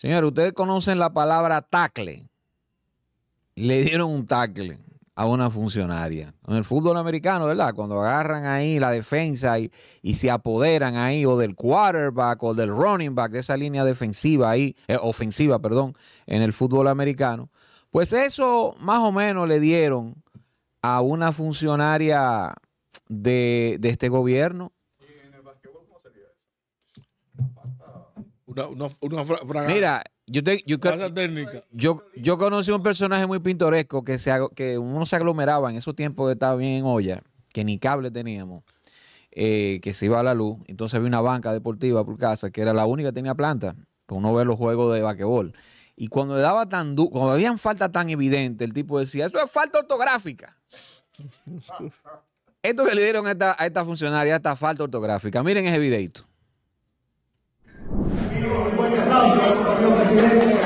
Señores, ustedes conocen la palabra tackle, Le dieron un tackle a una funcionaria. En el fútbol americano, ¿verdad? Cuando agarran ahí la defensa y, se apoderan ahí o del quarterback o del running back de esa línea defensiva ahí, eh, ofensiva, perdón, en el fútbol americano. Pues eso más o menos le dieron a una funcionaria de, de este gobierno Una, Mira, yo, yo, yo, conocí un personaje muy pintoresco que, se, que uno se aglomeraba en esos tiempos que estaba bien en olla, que ni cable teníamos, eh, que se iba a la luz. Entonces había una banca deportiva por casa que era la única que tenía planta, para uno ver los juegos de vaquebol. Y cuando le daba tan cuando habían falta tan evidente, el tipo decía, eso es falta ortográfica. Esto que le dieron a esta, a esta funcionaria, esta falta ortográfica. Miren ese videito. 大学朋友们。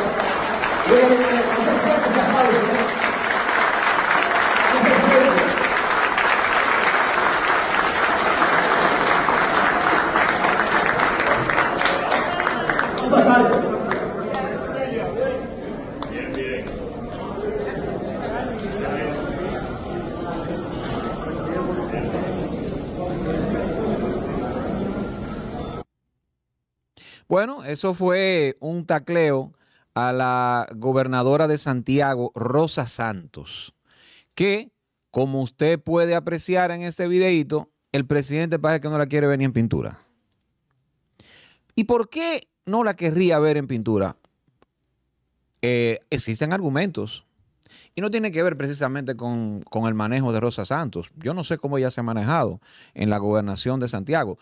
Bueno, eso fue un tacleo a la gobernadora de Santiago, Rosa Santos, que, como usted puede apreciar en este videito, el presidente parece que no la quiere ver ni en pintura. ¿Y por qué no la querría ver en pintura? Eh, existen argumentos. Y no tiene que ver precisamente con, con, el manejo de Rosa Santos. Yo no sé cómo ella se ha manejado en la gobernación de Santiago.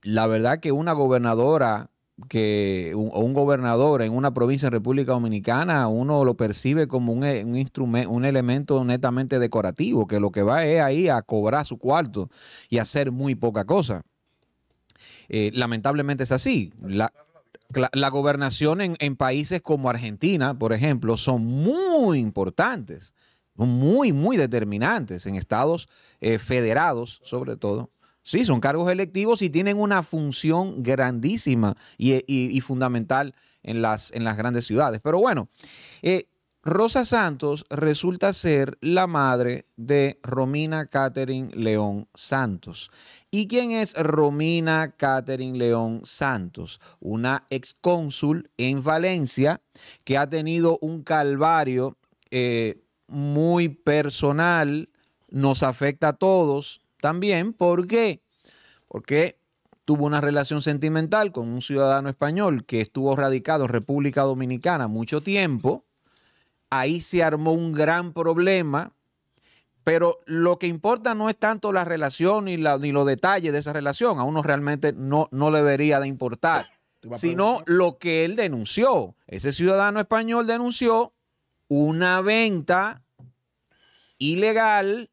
La verdad que una gobernadora que un, gobernador en una provincia de República Dominicana, uno lo percibe como un, eh, instrumento, un elemento netamente decorativo, que lo que va es ahí a cobrar su cuarto y hacer muy poca cosa. Eh, lamentablemente es así. La, gobernación en, países como Argentina, por ejemplo, son muy importantes, muy, muy determinantes en estados eh, federados, sobre todo. Sí, son cargos electivos y tienen una función grandísima y, fundamental en las, en las, grandes ciudades. Pero bueno, eh, Rosa Santos resulta ser la madre de Romina Catherine León Santos. ¿Y quién es Romina Catherine León Santos? Una excónsul en Valencia que ha tenido un calvario eh, muy personal, nos afecta a todos, también. ¿Por qué? Porque tuvo una relación sentimental con un ciudadano español que estuvo radicado en República Dominicana mucho tiempo. Ahí se armó un gran problema, pero lo que importa no es tanto la relación ni, ni los detalles de esa relación, a uno realmente no, no debería de importar, sino lo que él denunció. Ese ciudadano español denunció una venta ilegal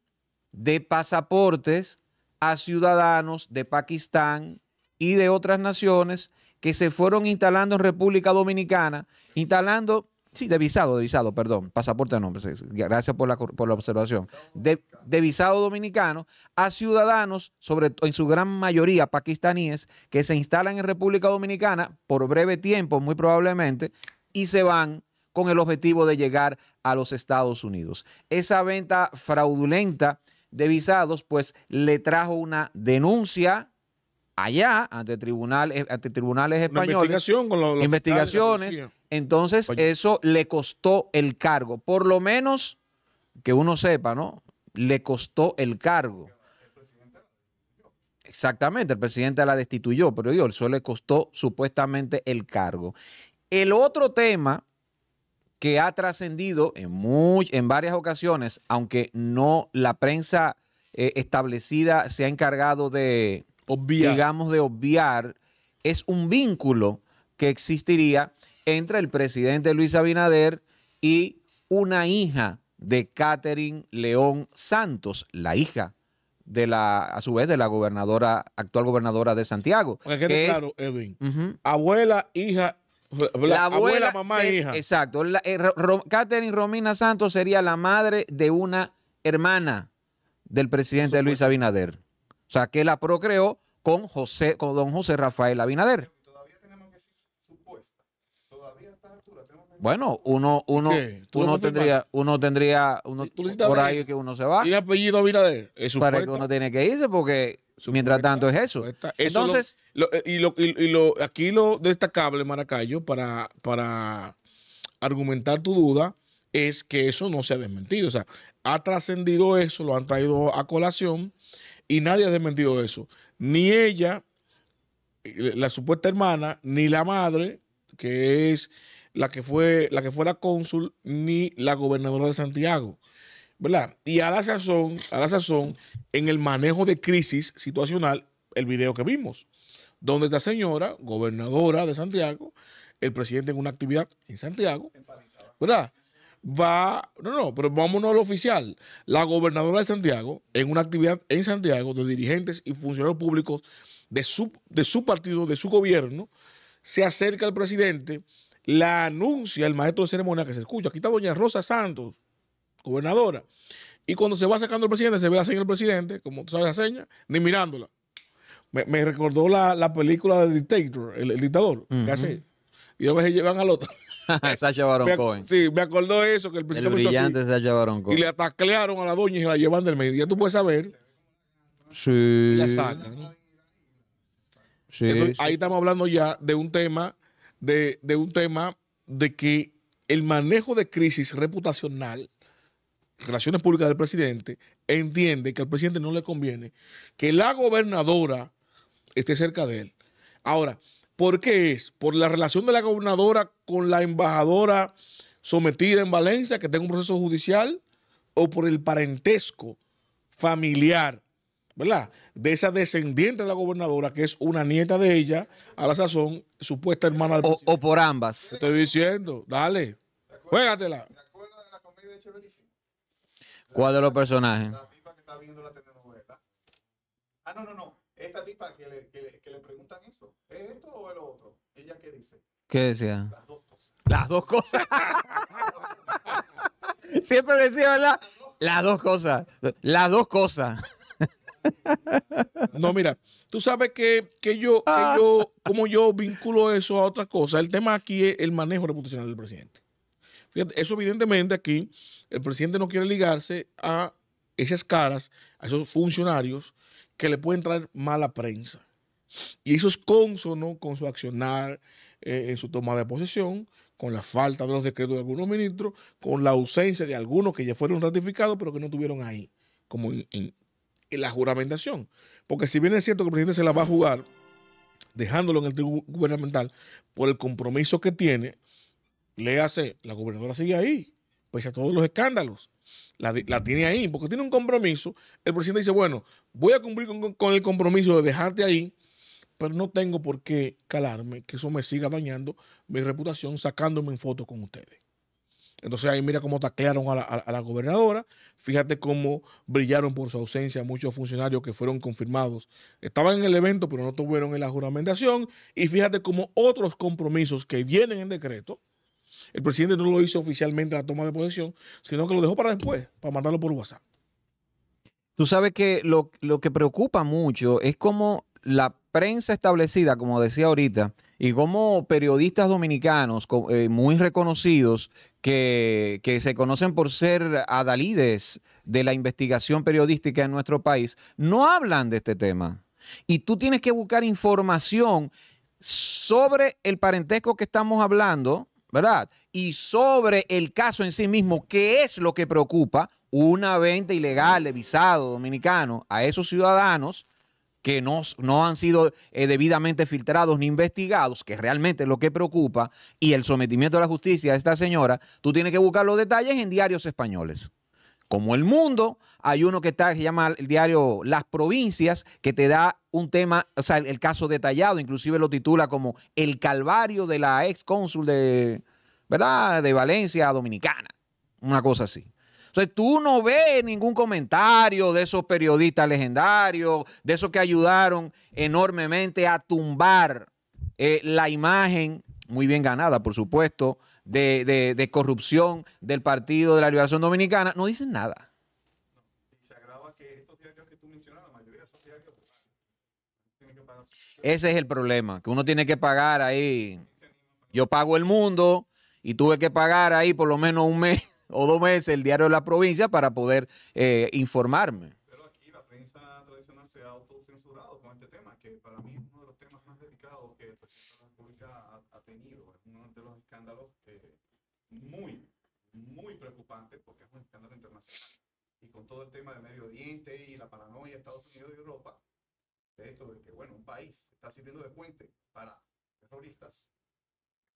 de pasaportes a ciudadanos de Pakistán y de otras naciones que se fueron instalando en República Dominicana, instalando, sí, de visado, de visado, perdón, pasaporte de nombre, pues, gracias por la, observación, de, de visado dominicano a ciudadanos, sobre en su gran mayoría pakistaníes, que se instalan en República Dominicana por breve tiempo, muy probablemente, y se van con el objetivo de llegar a los Estados Unidos. Esa venta fraudulenta de visados, pues le trajo una denuncia allá ante tribunales, eh, ante tribunales españoles. investigación con los, investigaciones. Entonces, eso le costó el cargo. Por lo menos que uno sepa, ¿no? Le costó el cargo. Exactamente, el presidente la destituyó, pero yo, eso le costó supuestamente el cargo. El otro tema que ha trascendido en, en varias ocasiones, aunque no la prensa eh, establecida se ha encargado de, obviar. digamos, de obviar, es un vínculo que existiría entre el presidente Luis Abinader y una hija de Catherine León Santos, la hija de la, a su vez, de la gobernadora, actual gobernadora de Santiago. que quede claro, Edwin. Abuela, hija la, abuela, mamá e hija. Exacto. La, Catherine eh, Romina Santos sería la madre de una hermana del presidente Luis Abinader. O sea, que la procreó con José, con don José Rafael Abinader. Todavía tenemos que supuesta. Todavía a esta altura tenemos Bueno, uno, uno, tendría, uno tendría, por ahí que uno se va. Y apellido Abinader. Para que uno tiene que irse porque Mientras tanto es eso. Entonces, eh, y, lo, aquí lo destacable, Maracayo, para, para argumentar tu duda, es que eso no se ha desmentido. O sea, ha trascendido eso, lo han traído a colación y nadie ha desmentido eso. Ni ella, eh, la supuesta hermana, ni la madre, que es la que fue la que fue la cónsul, ni la gobernadora de Santiago. Y a la sazón, a la sazón, en el manejo de crisis situacional, el video que vimos, donde esta señora, gobernadora de Santiago, el presidente en una actividad en Santiago, ¿verdad? Va, no, no, pero vámonos al oficial. La gobernadora de Santiago, en una actividad en Santiago de dirigentes y funcionarios públicos de su, de su partido, de su gobierno, se acerca al presidente, la anuncia el maestro de ceremonia que se escucha. Aquí está doña Rosa Santos, gobernadora. Y cuando se va sacando el presidente, se ve la seña del presidente, como tú sabes la seña, ni mirándola. Me, recordó la, la, película de Dictator, el, dictador, Y luego se llevan al otro. Sacha Baron Cohen. Sí, me acordó eso, que el presidente. brillante Baron Cohen. Y le ataclearon a la doña y se la llevan del medio. Ya tú puedes saber. la sacan. Ahí estamos hablando ya de un tema, de, de un tema de que el manejo de crisis reputacional Relaciones Públicas del presidente entiende que al presidente no le conviene que la gobernadora esté cerca de él. Ahora, ¿por qué es? Por la relación de la gobernadora con la embajadora sometida en Valencia, que tenga un proceso judicial, o por el parentesco familiar, ¿verdad? De esa descendiente de la gobernadora, que es una nieta de ella, a la sazón, supuesta hermana del o, presidente. o por ambas. Te estoy diciendo, dale, juégatela. ¿Te acuerdas de la comida de ¿Cuál de los personajes? La tipa que está viendo la telenovela. Ah, no, no, no. Esta tipa que le, que que le preguntan eso. ¿Es esto o es lo otro? ¿Ella qué dice? ¿Qué decía? Las dos cosas. Las dos cosas. Siempre decía, ¿verdad? Las dos cosas. Las dos cosas. No, mira, tú sabes que, que yo, que ah. yo, como yo vinculo eso a otra cosa. el tema aquí es el manejo reputacional del presidente. Fíjate, eso evidentemente aquí, el presidente no quiere ligarse a esas caras, a esos funcionarios que le pueden traer mala prensa. Y eso es consono con su accionar eh, en su toma de posesión, con la falta de los decretos de algunos ministros, con la ausencia de algunos que ya fueron ratificados, pero que no tuvieron ahí, como en, la juramentación. Porque si bien es cierto que el presidente se la va a jugar, dejándolo en el tribunal gubernamental, por el compromiso que tiene, le hace, la gobernadora sigue ahí, pese a todos los escándalos. La, tiene ahí, porque tiene un compromiso. El presidente dice, bueno, voy a cumplir con, el compromiso de dejarte ahí, pero no tengo por qué calarme, que eso me siga dañando mi reputación sacándome en foto con ustedes. Entonces ahí mira cómo taclearon a la, la gobernadora, fíjate cómo brillaron por su ausencia muchos funcionarios que fueron confirmados. Estaban en el evento, pero no tuvieron en la juramentación, y fíjate cómo otros compromisos que vienen en decreto, el presidente no lo hizo oficialmente la toma de posesión, sino que lo dejó para después, para mandarlo por WhatsApp. Tú sabes que lo, que preocupa mucho es cómo la prensa establecida, como decía ahorita, y como periodistas dominicanos eh, muy reconocidos que, que, se conocen por ser adalides de la investigación periodística en nuestro país, no hablan de este tema. Y tú tienes que buscar información sobre el parentesco que estamos hablando ¿verdad? Y sobre el caso en sí mismo, ¿qué es lo que preocupa una venta ilegal de visado dominicano a esos ciudadanos que no, han sido eh, debidamente filtrados ni investigados, que realmente es lo que preocupa, y el sometimiento a la justicia de esta señora, tú tienes que buscar los detalles en diarios españoles como el mundo. Hay uno que está, se llama el diario Las Provincias, que te da un tema, o sea, el, caso detallado, inclusive lo titula como El Calvario de la ex cónsul de, ¿verdad?, de Valencia Dominicana, una cosa así. Entonces tú no ves ningún comentario de esos periodistas legendarios, de esos que ayudaron enormemente a tumbar eh, la imagen, muy bien ganada, por supuesto, de, de, de corrupción del Partido de la Liberación Dominicana, no dicen nada. Ese es el problema, que uno tiene que pagar ahí. Yo pago el mundo y tuve que pagar ahí por lo menos un mes o dos meses el diario de la provincia para poder eh, informarme. Pero aquí la prensa tradicional se ha autocensurado con este tema, que para mí es uno de los temas más delicados que presenta ha, tenido. uno de los escándalos eh, muy, muy preocupante porque es un escándalo internacional. Y con todo el tema de Medio Oriente y la paranoia de Estados Unidos y Europa, de esto de que, bueno, un país está sirviendo de puente para terroristas,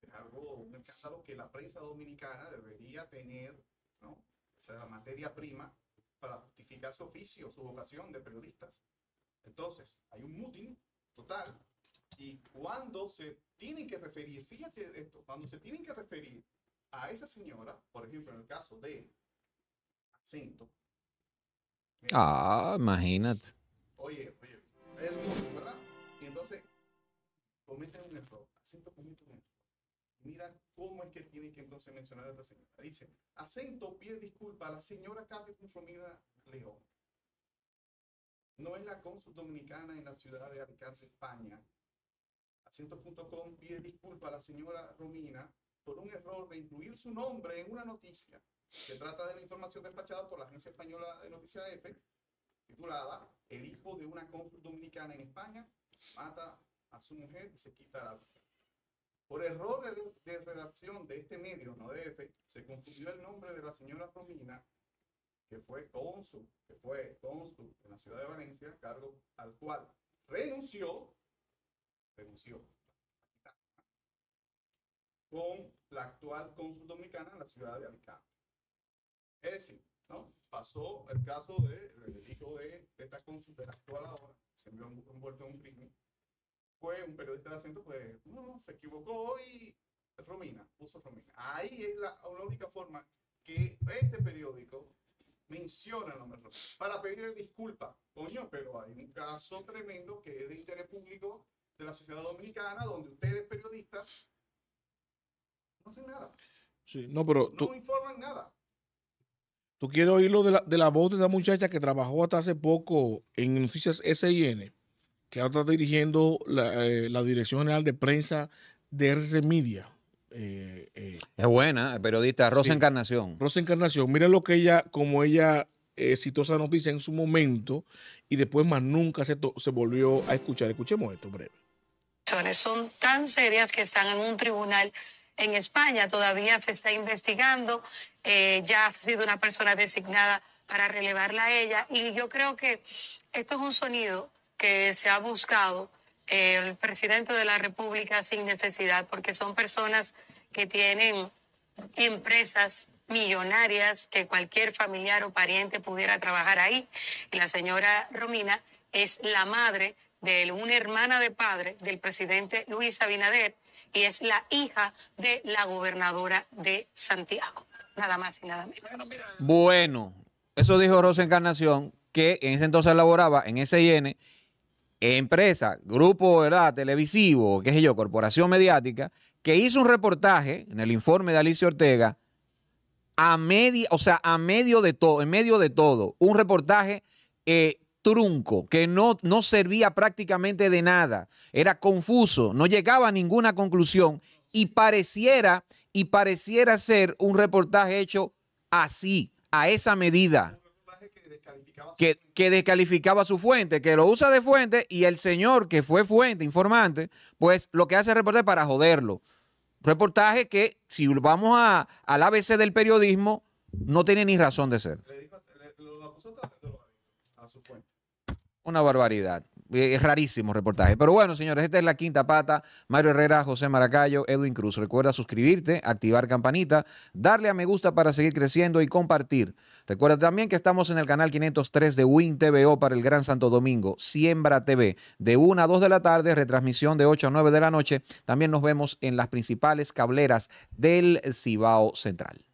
es algo, un escándalo que la prensa dominicana debería tener, ¿no? O sea, la materia prima para justificar su oficio, su vocación de periodistas. Entonces, hay un mutin total y cuando se tienen que referir, fíjate esto, cuando se tienen que referir a esa señora, por ejemplo, en el caso de acento. Ah, imagínate. Oye, oye, el mundo, ¿verdad? Y entonces cometen un error, acento comete un error. Mira cómo es que tiene que entonces mencionar a esta señora. Dice, acento pide disculpa a la señora Cate Conformida León. No es la cónsul dominicana en la ciudad de Alicante, España, acento.com pide disculpas a la señora Romina por un error de incluir su nombre en una noticia. Se trata de la información despachada por la Agencia Española de Noticias EFE, titulada El hijo de una cónsul dominicana en España mata a su mujer y se quita la vida. Por error de, redacción de este medio, no de EFE, se confundió el nombre de la señora Romina, que fue cónsul, que fue cónsul en la ciudad de Valencia, cargo al cual renunció renunció con la actual cónsul dominicana en la ciudad de Alicante. Es decir, ¿no? pasó el caso del hijo de, esta cónsul, de la actual ahora, se vio envuelto en un crimen. Fue un periodista de acento, pues, no, se equivocó y Romina, puso Romina. Ahí es la, única forma que este periódico menciona el nombre para pedir disculpa. Coño, pero hay un caso tremendo que es de interés público de la sociedad dominicana, donde ustedes, periodistas, no hacen nada. Sí, no, pero no informan nada. Tú quieres oírlo de la, de la voz de la muchacha que trabajó hasta hace poco en Noticias SIN, que ahora está dirigiendo eh, la, Dirección General de Prensa de RC Media. Eh, eh, es buena, periodista Rosa Encarnación. Rosa Encarnación, mira lo que ella, como ella citó esa noticia en su momento y después más nunca se, se volvió a escuchar. Escuchemos esto breve son tan serias que están en un tribunal en España. Todavía se está investigando. Eh, ya ha sido una persona designada para relevarla a ella. Y yo creo que esto es un sonido que se ha buscado eh, el presidente de la República sin necesidad, porque son personas que tienen empresas millonarias que cualquier familiar o pariente pudiera trabajar ahí. Y la señora Romina es la madre de una hermana de padre del presidente Luis Abinader y es la hija de la gobernadora de Santiago. Nada más y nada menos. Bueno, eso dijo Rosa Encarnación, que en ese entonces laboraba en SIN, empresa, grupo ¿verdad? televisivo, qué sé yo, corporación mediática, que hizo un reportaje en el informe de Alicia Ortega a media, o sea, a medio de todo, en medio de todo, un reportaje eh, trunco, que no, no servía prácticamente de nada, era confuso, no llegaba a ninguna conclusión y pareciera, y pareciera ser un reportaje hecho así, a esa medida. Que, que, descalificaba su fuente, que lo usa de fuente y el señor que fue fuente, informante, pues lo que hace es reportaje para joderlo. Reportaje que, si vamos a, al ABC del periodismo, no tiene ni razón de ser. a su fuente. Una barbaridad. Eh, es rarísimo reportaje. Pero bueno, señores, esta es la quinta pata. Mario Herrera, José Maracayo, Edwin Cruz. Recuerda suscribirte, activar campanita, darle a me gusta para seguir creciendo y compartir. Recuerda también que estamos en el canal 503 de Win TVO para el Gran Santo Domingo, Siembra TV, de 1 a 2 de la tarde, retransmisión de 8 a 9 de la noche. También nos vemos en las principales cableras del Cibao Central.